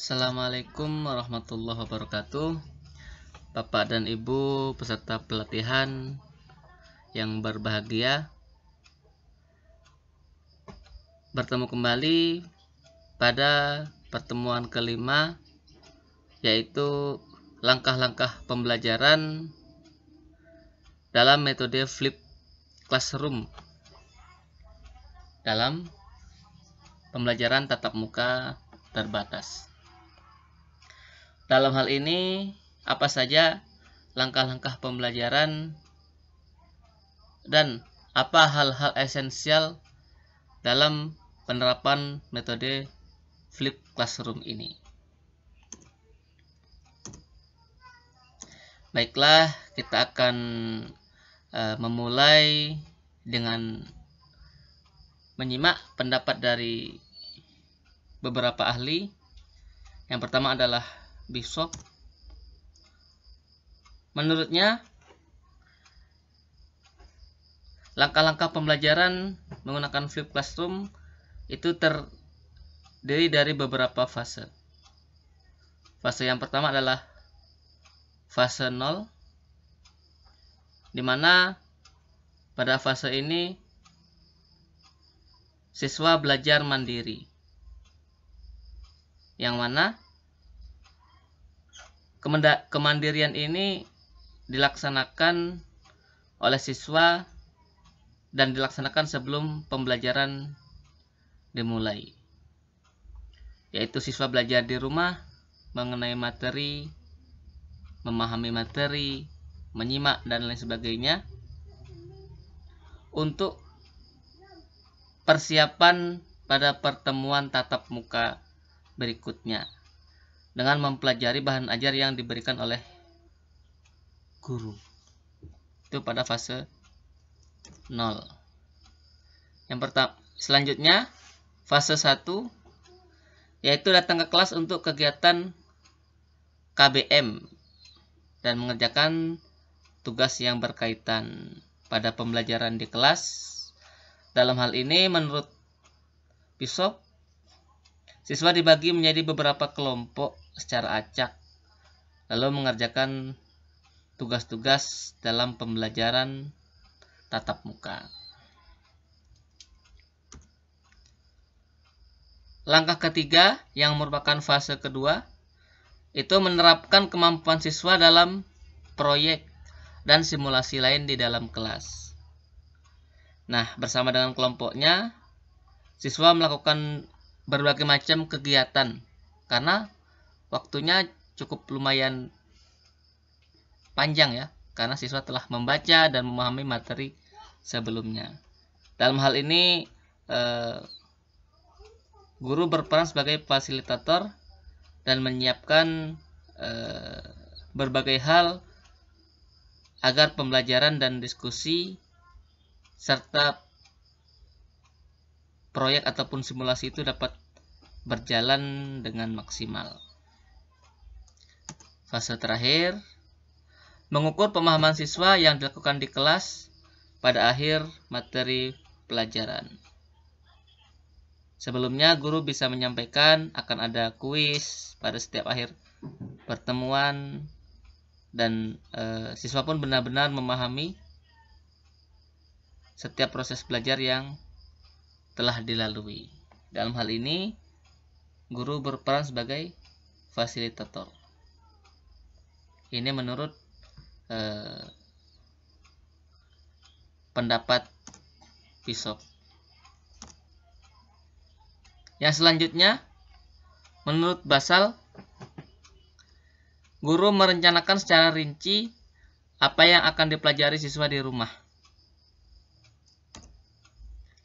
Assalamualaikum warahmatullahi wabarakatuh Bapak dan Ibu peserta pelatihan yang berbahagia Bertemu kembali pada pertemuan kelima Yaitu langkah-langkah pembelajaran dalam metode flip classroom dalam pembelajaran tatap muka terbatas. Dalam hal ini, apa saja langkah-langkah pembelajaran dan apa hal-hal esensial dalam penerapan metode flip classroom ini. Baiklah, kita akan uh, memulai dengan menyimak pendapat dari beberapa ahli. Yang pertama adalah Besok, Menurutnya, langkah-langkah pembelajaran menggunakan flip classroom itu terdiri dari beberapa fase. Fase yang pertama adalah fase 0 di mana pada fase ini siswa belajar mandiri. Yang mana Kemenda kemandirian ini dilaksanakan oleh siswa dan dilaksanakan sebelum pembelajaran dimulai. Yaitu siswa belajar di rumah mengenai materi, memahami materi, menyimak dan lain sebagainya untuk persiapan pada pertemuan tatap muka berikutnya dengan mempelajari bahan ajar yang diberikan oleh guru. Itu pada fase 0. Yang pertama, selanjutnya fase 1 yaitu datang ke kelas untuk kegiatan KBM dan mengerjakan tugas yang berkaitan pada pembelajaran di kelas. Dalam hal ini menurut Pisop Siswa dibagi menjadi beberapa kelompok secara acak, lalu mengerjakan tugas-tugas dalam pembelajaran tatap muka. Langkah ketiga, yang merupakan fase kedua, itu menerapkan kemampuan siswa dalam proyek dan simulasi lain di dalam kelas. Nah, bersama dengan kelompoknya, siswa melakukan berbagai macam kegiatan karena Waktunya cukup lumayan panjang ya, karena siswa telah membaca dan memahami materi sebelumnya. Dalam hal ini, eh, guru berperan sebagai fasilitator dan menyiapkan eh, berbagai hal agar pembelajaran dan diskusi serta proyek ataupun simulasi itu dapat berjalan dengan maksimal. Fase terakhir, mengukur pemahaman siswa yang dilakukan di kelas pada akhir materi pelajaran. Sebelumnya, guru bisa menyampaikan akan ada kuis pada setiap akhir pertemuan dan e, siswa pun benar-benar memahami setiap proses belajar yang telah dilalui. Dalam hal ini, guru berperan sebagai fasilitator ini menurut eh, pendapat Bishop yang selanjutnya menurut Basal guru merencanakan secara rinci apa yang akan dipelajari siswa di rumah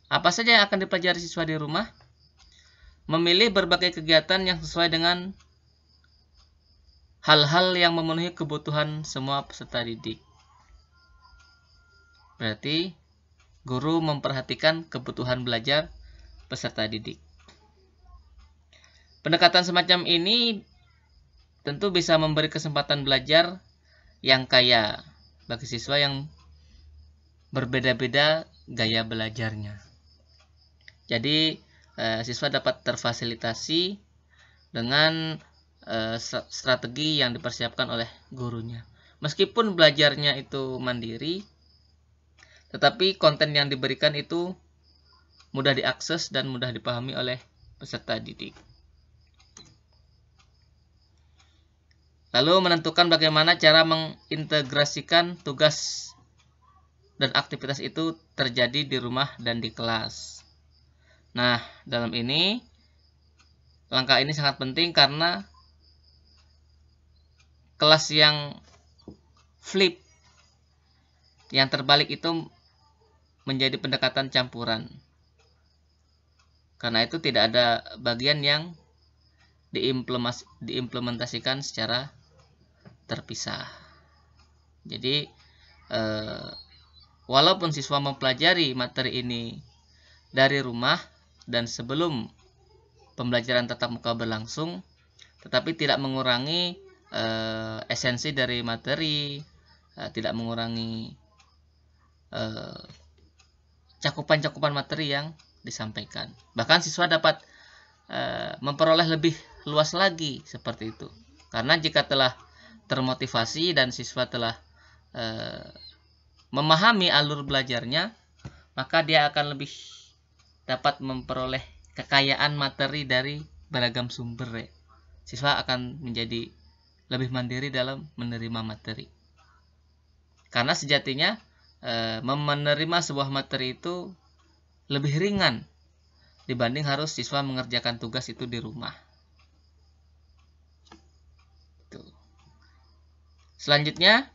apa saja yang akan dipelajari siswa di rumah memilih berbagai kegiatan yang sesuai dengan hal-hal yang memenuhi kebutuhan semua peserta didik. Berarti guru memperhatikan kebutuhan belajar peserta didik. Pendekatan semacam ini tentu bisa memberi kesempatan belajar yang kaya bagi siswa yang berbeda-beda gaya belajarnya. Jadi, eh, siswa dapat terfasilitasi dengan Eh, strategi yang dipersiapkan oleh gurunya. Meskipun belajarnya itu mandiri, tetapi konten yang diberikan itu mudah diakses dan mudah dipahami oleh peserta didik. Lalu menentukan bagaimana cara mengintegrasikan tugas dan aktivitas itu terjadi di rumah dan di kelas. Nah, dalam ini langkah ini sangat penting karena kelas yang flip yang terbalik itu menjadi pendekatan campuran. Karena itu tidak ada bagian yang diimplementasikan secara terpisah. Jadi eh, walaupun siswa mempelajari materi ini dari rumah dan sebelum pembelajaran tetap muka berlangsung, tetapi tidak mengurangi eh, esensi dari materi eh, tidak mengurangi eh, cakupan-cakupan eh, materi yang disampaikan bahkan siswa dapat eh, memperoleh lebih luas lagi seperti itu karena jika telah termotivasi dan siswa telah eh, memahami alur belajarnya maka dia akan lebih dapat memperoleh kekayaan materi dari beragam sumber siswa akan menjadi lebih mandiri dalam menerima materi. Karena sejatinya e, menerima sebuah materi itu lebih ringan dibanding harus siswa mengerjakan tugas itu di rumah. Tuh. Gitu. Selanjutnya,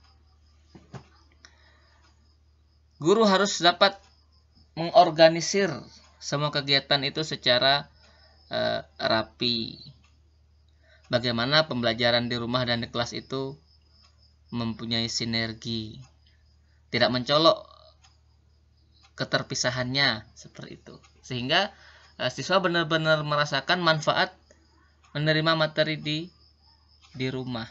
guru harus dapat mengorganisir semua kegiatan itu secara e, rapi bagaimana pembelajaran di rumah dan di kelas itu mempunyai sinergi. Tidak mencolok keterpisahannya seperti itu. Sehingga eh, siswa benar-benar merasakan manfaat menerima materi di di rumah.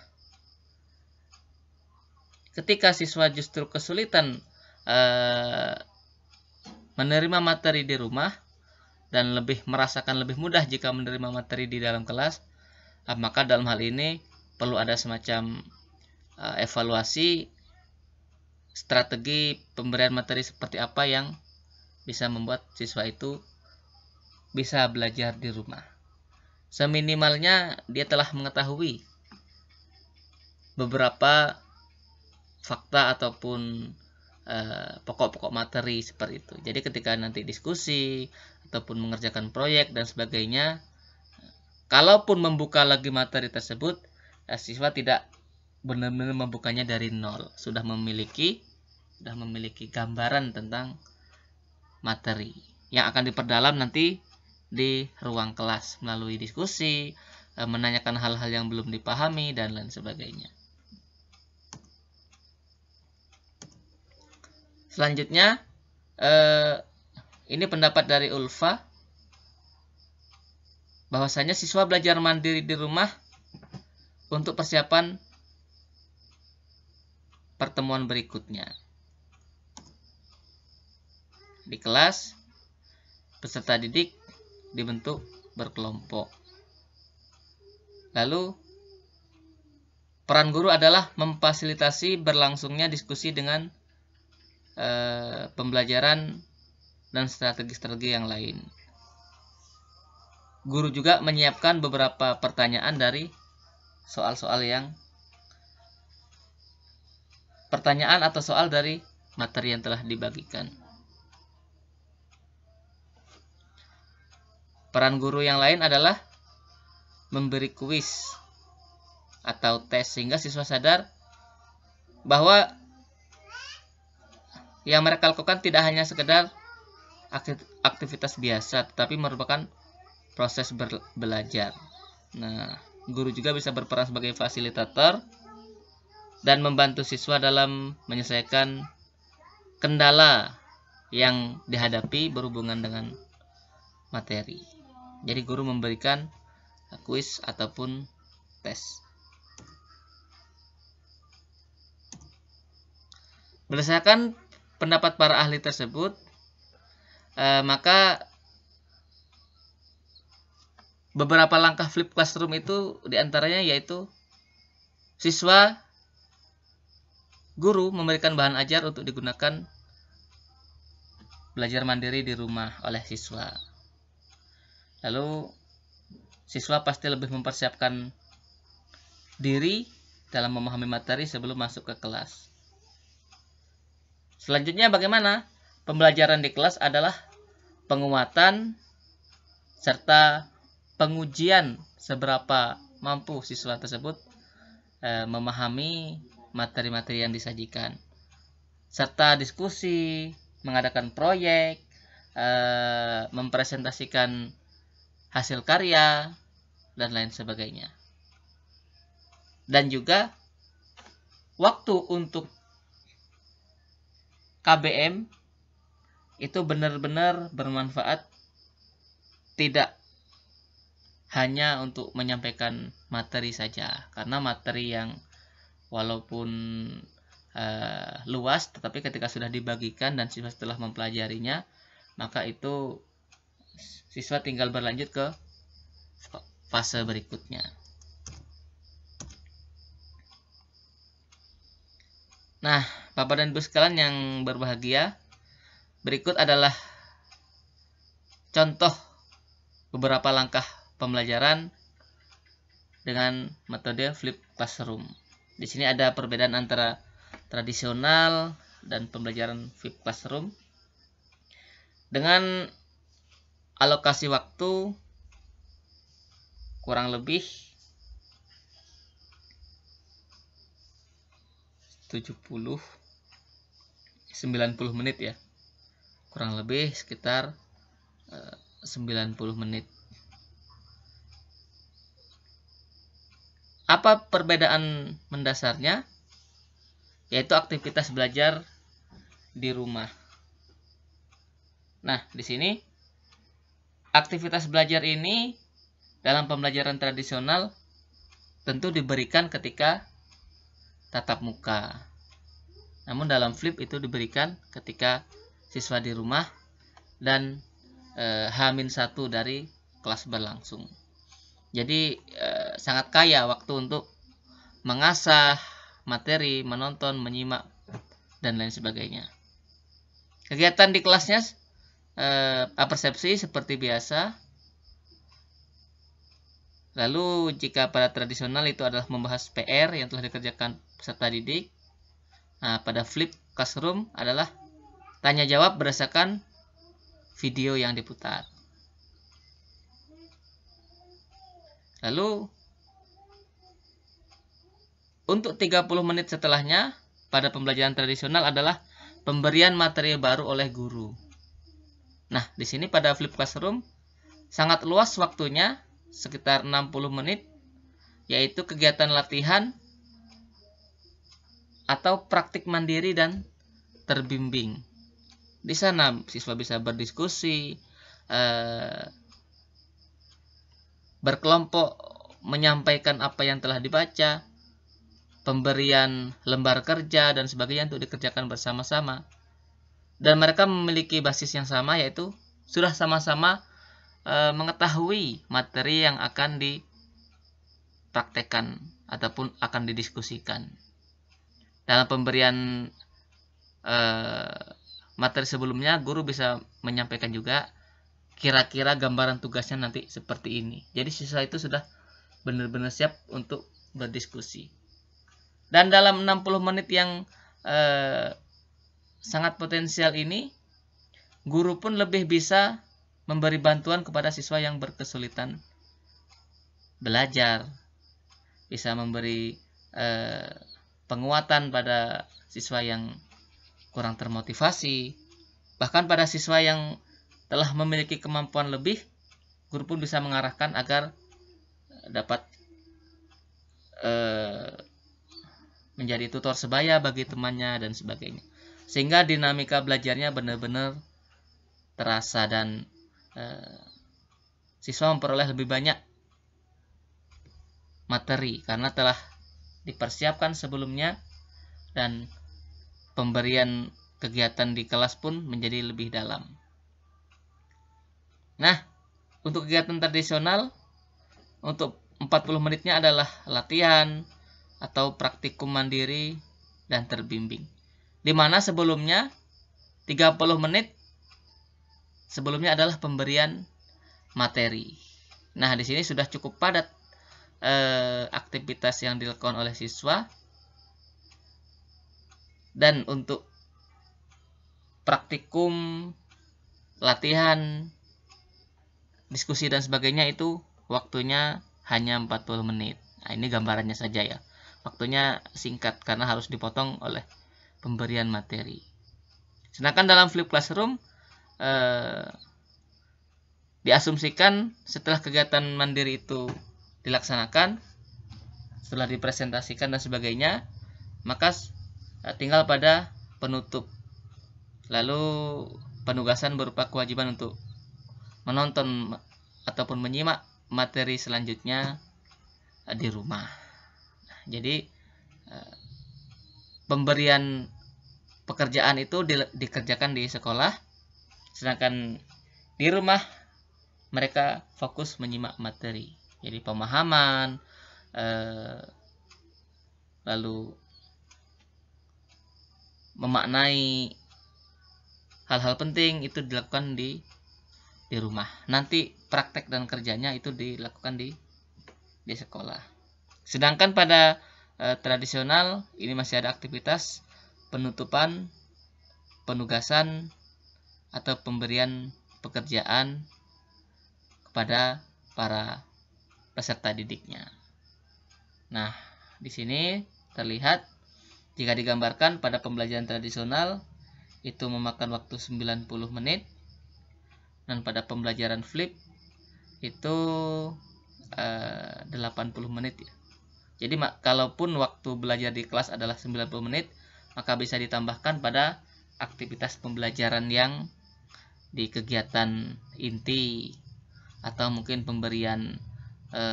Ketika siswa justru kesulitan eh, menerima materi di rumah dan lebih merasakan lebih mudah jika menerima materi di dalam kelas, Ah, maka dalam hal ini perlu ada semacam ah, evaluasi strategi pemberian materi seperti apa yang bisa membuat siswa itu bisa belajar di rumah. Seminimalnya dia telah mengetahui beberapa fakta ataupun eh, pokok-pokok eh, materi seperti itu. Jadi ketika nanti diskusi ataupun mengerjakan proyek dan sebagainya, Kalaupun membuka lagi materi tersebut, eh, siswa tidak benar-benar membukanya dari nol, sudah memiliki sudah memiliki gambaran tentang materi yang akan diperdalam nanti di ruang kelas melalui diskusi, eh, menanyakan hal-hal yang belum dipahami dan lain sebagainya. Selanjutnya, eh, ini pendapat dari Ulfa bahwasanya siswa belajar mandiri di rumah untuk persiapan pertemuan berikutnya. Di kelas, peserta didik dibentuk berkelompok. Lalu, peran guru adalah memfasilitasi berlangsungnya diskusi dengan e, pembelajaran dan strategi-strategi yang lain guru juga menyiapkan beberapa pertanyaan dari soal-soal yang pertanyaan atau soal dari materi yang telah dibagikan. Peran guru yang lain adalah memberi kuis atau tes sehingga siswa sadar bahwa yang mereka lakukan tidak hanya sekedar aktivitas biasa tetapi merupakan proses belajar. Nah, guru juga bisa berperan sebagai fasilitator dan membantu siswa dalam menyelesaikan kendala yang dihadapi berhubungan dengan materi. Jadi guru memberikan kuis ataupun tes. Berdasarkan pendapat para ahli tersebut, eh, maka beberapa langkah flip classroom itu diantaranya yaitu siswa guru memberikan bahan ajar untuk digunakan belajar mandiri di rumah oleh siswa. Lalu siswa pasti lebih mempersiapkan diri dalam memahami materi sebelum masuk ke kelas. Selanjutnya bagaimana? Pembelajaran di kelas adalah penguatan serta pengujian seberapa mampu siswa tersebut e, memahami materi-materi yang disajikan serta diskusi mengadakan proyek e, mempresentasikan hasil karya dan lain sebagainya dan juga waktu untuk KBM itu benar-benar bermanfaat tidak hanya untuk menyampaikan materi saja karena materi yang walaupun uh, luas tetapi ketika sudah dibagikan dan siswa setelah mempelajarinya maka itu siswa tinggal berlanjut ke fase berikutnya Nah, Bapak dan Ibu sekalian yang berbahagia, berikut adalah contoh beberapa langkah pembelajaran dengan metode flip classroom. Di sini ada perbedaan antara tradisional dan pembelajaran flip classroom. Dengan alokasi waktu kurang lebih 70 90 menit ya. Kurang lebih sekitar 90 eh, menit. Apa perbedaan mendasarnya? Yaitu aktivitas belajar di rumah. Nah, di sini aktivitas belajar ini dalam pembelajaran tradisional tentu diberikan ketika tatap muka. Namun dalam flip itu diberikan ketika siswa di rumah dan e, H-1 dari kelas berlangsung. Jadi e, sangat kaya waktu untuk mengasah materi, menonton, menyimak dan lain sebagainya. Kegiatan di kelasnya eh, persepsi seperti biasa. Lalu jika pada tradisional itu adalah membahas PR yang telah dikerjakan peserta didik. Nah, pada flip classroom adalah tanya jawab berdasarkan video yang diputar. Lalu untuk 30 menit setelahnya, pada pembelajaran tradisional adalah pemberian materi baru oleh guru. Nah, di sini pada flip classroom sangat luas waktunya, sekitar 60 menit, yaitu kegiatan latihan atau praktik mandiri dan terbimbing. Di sana siswa bisa berdiskusi, eh, berkelompok menyampaikan apa yang telah dibaca, pemberian lembar kerja dan sebagainya untuk dikerjakan bersama-sama. Dan mereka memiliki basis yang sama yaitu sudah sama-sama e, mengetahui materi yang akan dipraktekkan ataupun akan didiskusikan. Dalam pemberian e, materi sebelumnya guru bisa menyampaikan juga kira-kira gambaran tugasnya nanti seperti ini. Jadi siswa itu sudah benar-benar siap untuk berdiskusi. Dan dalam 60 menit yang eh, sangat potensial ini, guru pun lebih bisa memberi bantuan kepada siswa yang berkesulitan belajar. Bisa memberi eh, penguatan pada siswa yang kurang termotivasi. Bahkan pada siswa yang telah memiliki kemampuan lebih, guru pun bisa mengarahkan agar eh, dapat eh, menjadi tutor sebaya bagi temannya dan sebagainya. Sehingga dinamika belajarnya benar-benar terasa dan eh, siswa memperoleh lebih banyak materi karena telah dipersiapkan sebelumnya dan pemberian kegiatan di kelas pun menjadi lebih dalam. Nah, untuk kegiatan tradisional untuk 40 menitnya adalah latihan, atau praktikum mandiri dan terbimbing. Di mana sebelumnya 30 menit sebelumnya adalah pemberian materi. Nah, di sini sudah cukup padat eh, aktivitas yang dilakukan oleh siswa. Dan untuk praktikum, latihan, diskusi dan sebagainya itu waktunya hanya 40 menit. Nah, ini gambarannya saja ya waktunya singkat karena harus dipotong oleh pemberian materi. Sedangkan dalam flip classroom eh, diasumsikan setelah kegiatan mandiri itu dilaksanakan, setelah dipresentasikan dan sebagainya, maka eh, tinggal pada penutup. Lalu penugasan berupa kewajiban untuk menonton ataupun menyimak materi selanjutnya eh, di rumah. Jadi eh, pemberian pekerjaan itu di, dikerjakan di sekolah, sedangkan di rumah mereka fokus menyimak materi. Jadi pemahaman, eh, lalu memaknai hal-hal penting itu dilakukan di di rumah. Nanti praktek dan kerjanya itu dilakukan di di sekolah. Sedangkan pada e, tradisional ini masih ada aktivitas penutupan, penugasan atau pemberian pekerjaan kepada para peserta didiknya. Nah, di sini terlihat jika digambarkan pada pembelajaran tradisional itu memakan waktu 90 menit dan pada pembelajaran flip itu eh, 80 menit ya. Jadi kalaupun waktu belajar di kelas adalah 90 menit, maka bisa ditambahkan pada aktivitas pembelajaran yang di kegiatan inti atau mungkin pemberian e,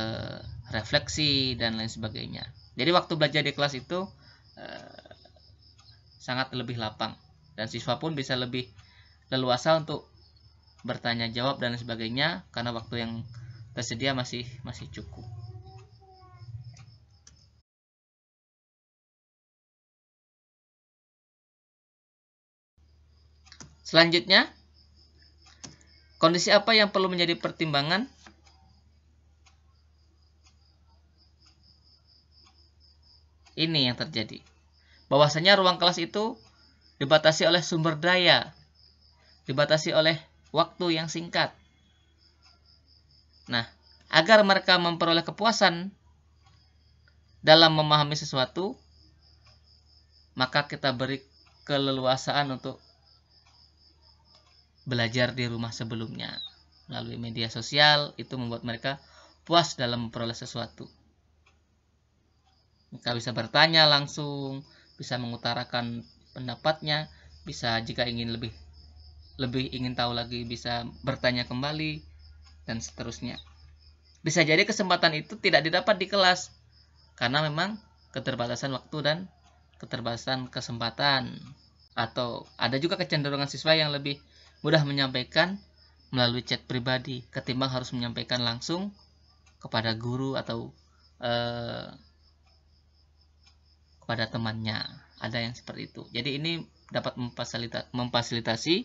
refleksi dan lain sebagainya. Jadi waktu belajar di kelas itu e, sangat lebih lapang dan siswa pun bisa lebih leluasa untuk bertanya jawab dan sebagainya karena waktu yang tersedia masih masih cukup. Selanjutnya, kondisi apa yang perlu menjadi pertimbangan? Ini yang terjadi. Bahwasanya ruang kelas itu dibatasi oleh sumber daya, dibatasi oleh waktu yang singkat. Nah, agar mereka memperoleh kepuasan dalam memahami sesuatu, maka kita beri keleluasaan untuk belajar di rumah sebelumnya. Melalui media sosial itu membuat mereka puas dalam memperoleh sesuatu. Mereka bisa bertanya langsung, bisa mengutarakan pendapatnya, bisa jika ingin lebih lebih ingin tahu lagi bisa bertanya kembali dan seterusnya. Bisa jadi kesempatan itu tidak didapat di kelas karena memang keterbatasan waktu dan keterbatasan kesempatan atau ada juga kecenderungan siswa yang lebih mudah menyampaikan melalui chat pribadi ketimbang harus menyampaikan langsung kepada guru atau eh, kepada temannya ada yang seperti itu jadi ini dapat memfasilitasi, memfasilitasi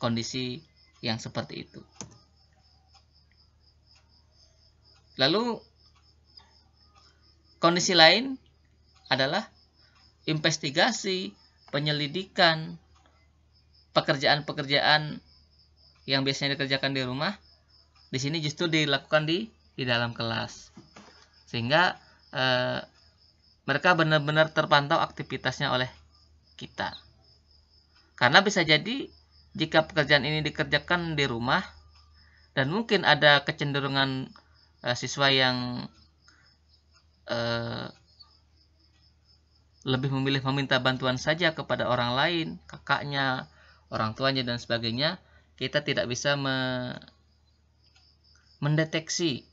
kondisi yang seperti itu lalu kondisi lain adalah investigasi penyelidikan pekerjaan-pekerjaan yang biasanya dikerjakan di rumah di sini justru dilakukan di di dalam kelas sehingga eh, mereka benar-benar terpantau aktivitasnya oleh kita karena bisa jadi jika pekerjaan ini dikerjakan di rumah dan mungkin ada kecenderungan eh, siswa yang eh, lebih memilih meminta bantuan saja kepada orang lain kakaknya orang tuanya dan sebagainya, kita tidak bisa me mendeteksi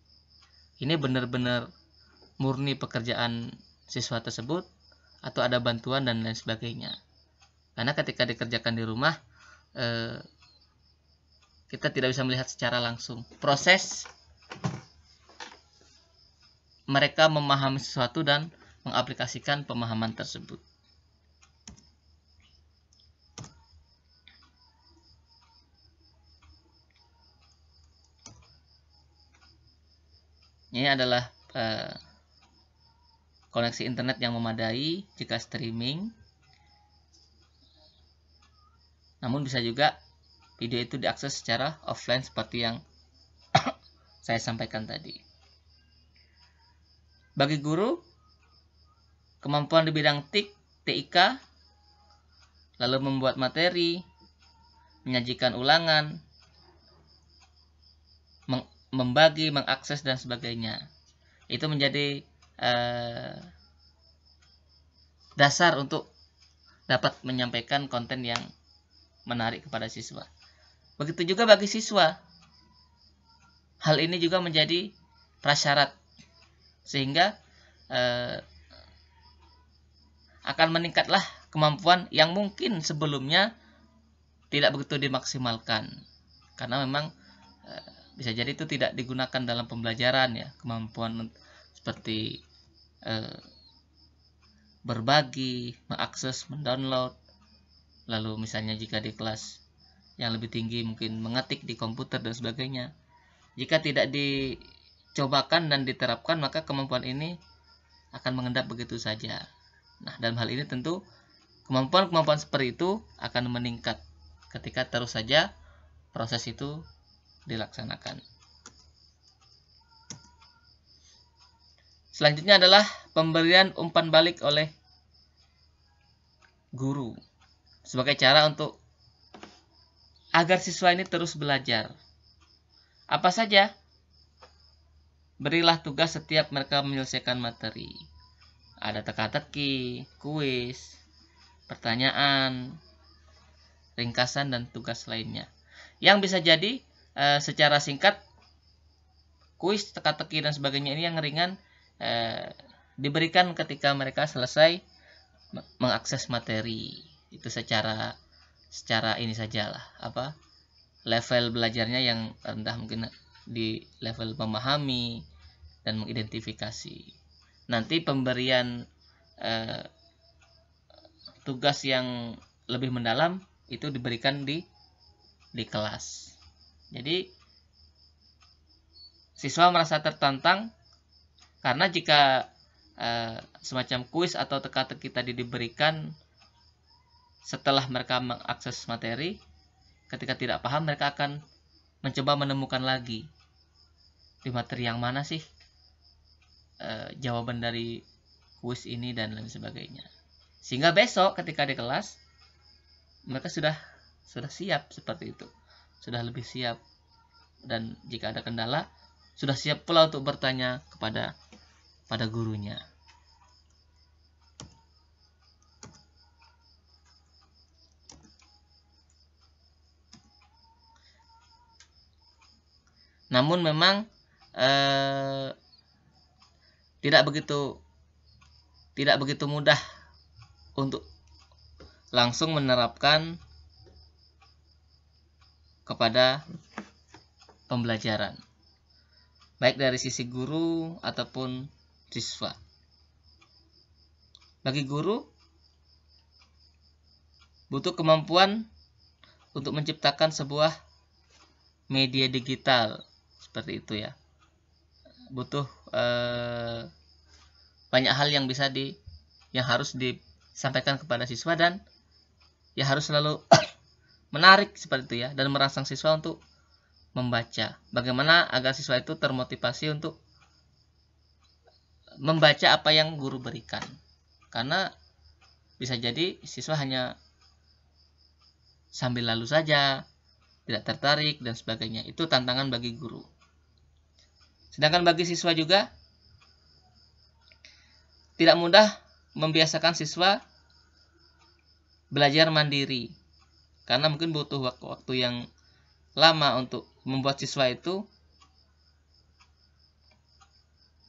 ini benar-benar murni pekerjaan siswa tersebut atau ada bantuan dan lain sebagainya. Karena ketika dikerjakan di rumah eh, kita tidak bisa melihat secara langsung proses mereka memahami sesuatu dan mengaplikasikan pemahaman tersebut. Ini adalah uh, koneksi internet yang memadai jika streaming. Namun bisa juga video itu diakses secara offline seperti yang saya sampaikan tadi. Bagi guru, kemampuan di bidang TIK, TIK, lalu membuat materi, menyajikan ulangan, membagi, mengakses dan sebagainya. Itu menjadi eh, dasar untuk dapat menyampaikan konten yang menarik kepada siswa. Begitu juga bagi siswa. Hal ini juga menjadi prasyarat sehingga eh, akan meningkatlah kemampuan yang mungkin sebelumnya tidak begitu dimaksimalkan karena memang eh, bisa jadi itu tidak digunakan dalam pembelajaran ya kemampuan seperti eh, berbagi mengakses mendownload lalu misalnya jika di kelas yang lebih tinggi mungkin mengetik di komputer dan sebagainya jika tidak dicobakan dan diterapkan maka kemampuan ini akan mengendap begitu saja nah dalam hal ini tentu kemampuan-kemampuan seperti itu akan meningkat ketika terus saja proses itu dilaksanakan. Selanjutnya adalah pemberian umpan balik oleh guru sebagai cara untuk agar siswa ini terus belajar. Apa saja? Berilah tugas setiap mereka menyelesaikan materi. Ada teka-teki, kuis, pertanyaan, ringkasan, dan tugas lainnya. Yang bisa jadi Eh, secara singkat kuis teka-teki dan sebagainya ini yang ringan eh, diberikan ketika mereka selesai mengakses materi itu secara secara ini sajalah apa level belajarnya yang rendah mungkin di level memahami dan mengidentifikasi nanti pemberian eh, tugas yang lebih mendalam itu diberikan di di kelas jadi siswa merasa tertantang karena jika e, semacam kuis atau teka-teki tadi diberikan setelah mereka mengakses materi, ketika tidak paham mereka akan mencoba menemukan lagi di materi yang mana sih e, jawaban dari kuis ini dan lain sebagainya. Sehingga besok ketika di kelas mereka sudah sudah siap seperti itu sudah lebih siap dan jika ada kendala sudah siap pula untuk bertanya kepada pada gurunya. Namun memang eh, tidak begitu tidak begitu mudah untuk langsung menerapkan kepada pembelajaran baik dari sisi guru ataupun siswa. Bagi guru butuh kemampuan untuk menciptakan sebuah media digital seperti itu ya. Butuh eh, banyak hal yang bisa di yang harus disampaikan kepada siswa dan ya harus selalu menarik seperti itu ya dan merangsang siswa untuk membaca. Bagaimana agar siswa itu termotivasi untuk membaca apa yang guru berikan. Karena bisa jadi siswa hanya sambil lalu saja, tidak tertarik dan sebagainya. Itu tantangan bagi guru. Sedangkan bagi siswa juga tidak mudah membiasakan siswa belajar mandiri karena mungkin butuh waktu-waktu yang lama untuk membuat siswa itu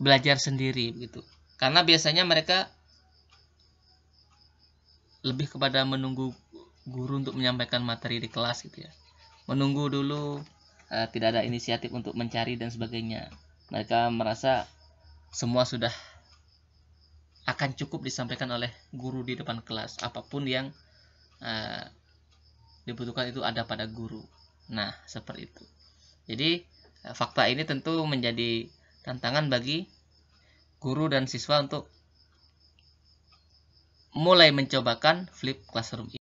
belajar sendiri begitu karena biasanya mereka lebih kepada menunggu guru untuk menyampaikan materi di kelas gitu ya menunggu dulu uh, tidak ada inisiatif untuk mencari dan sebagainya mereka merasa semua sudah akan cukup disampaikan oleh guru di depan kelas apapun yang uh, dibutuhkan itu ada pada guru. Nah, seperti itu. Jadi, eh, fakta ini tentu menjadi tantangan bagi guru dan siswa untuk mulai mencobakan flip classroom ini.